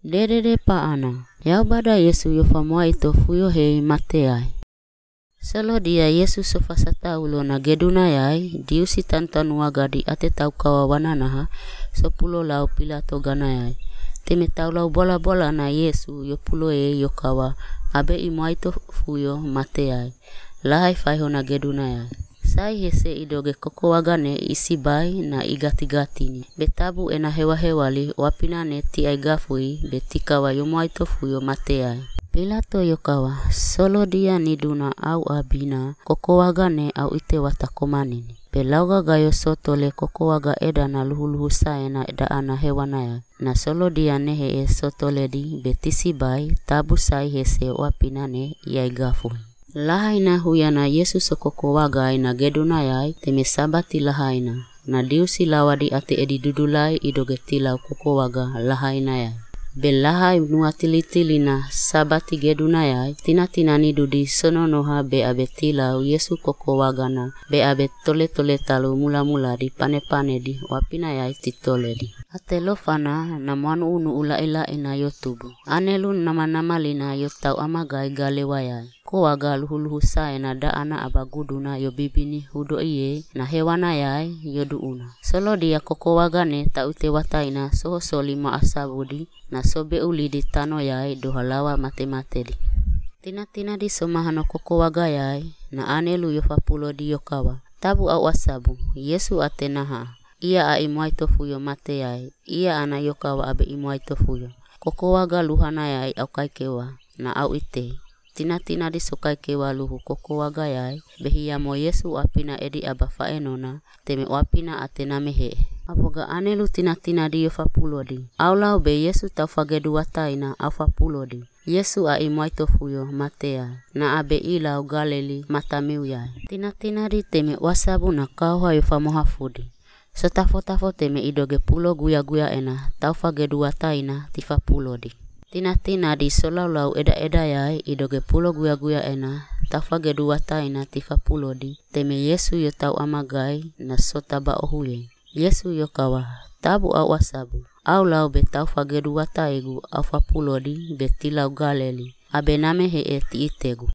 Derere pa ana. Yau bada Yesu yo famoa ito fuyo hei mate ai. Salo dia Yesu sofasata ulo na geduna yai, diu si tantan wagadi ate tau kawawana naha, sopulo lau pila to gana yai. Teme tau lau bola bola na Yesu yo pulo e yo kawa, abe imuaito fuyo mate ai. Lahai faiho na geduna yai. sai hese idoge kokowagane isibai na igatigatini betabu ena hewahewali ne ti aigafui betikawa yomoaitofuyo mateai Pilato yokawa solo dia niduna au abina kokowagane au ite watakomanini lauga gayo sotole kokowaga eda na luhuluhu saena daana hewanaya na solo dia nehe e sotoledi betisi bai tabu sai hese wapinane yaigafu Lahaina huyana yesu sokokowagai na gedunayai teme sabati Lahaina. na diusi lawadi ate edi dudulai idoge tilau kokowaga lahaynayai be lahai nuatilitili na sabati gedunayai tinatinani dudi sononoha be abe tilau yesu kokowagana be abe tole-tole talu mula-mula di pane-pane di wapinayai titole di atelofana na moanu unu ula-ila'i na yotubu ane anelun nama-namalina yo tau amagai galewayai da ana abagudu na yo bibini hudo hudo'iye na hewana yae yodu'una. Solodia ta ute wataina so lima asabudi na sobe di tano yae mate di Tina-tina di somahano waga yae na anelu fapulo di yokawa. Tabu au asabu, Yesu atenaha. ia a imwai tofuyo mate yae. ia ana yokawa abe imwai tofuyo. Kokowaga luhana yae au kaikewa na au ite. ᱛᱤᱱᱟᱹᱛᱤᱱᱟᱨᱤ sokai kewalu koko wagayai mo yesu wapina edi enona teme wapina mehe apoga anelu tinatinariyo fapulodi aulau be yesu taufageduwataina aufapulodi yesu aimoaitofuyo matea na abe ilau galeli tina di teme wasabuna yofa famohafudi setafo-tafo teme idoge pulo guya-guya ena taufageduwataina tifapulodi tina tina di solaw eda eda yai idoge pulo guya guya ena tafage dua taina tifa pulo di teme Yesu yo tau amagai na sota ba ohuye. Yesu yo kawa tabu au asabu au lau be tau fage dua au fapulo be tilau galeli abe name he e tiitegu.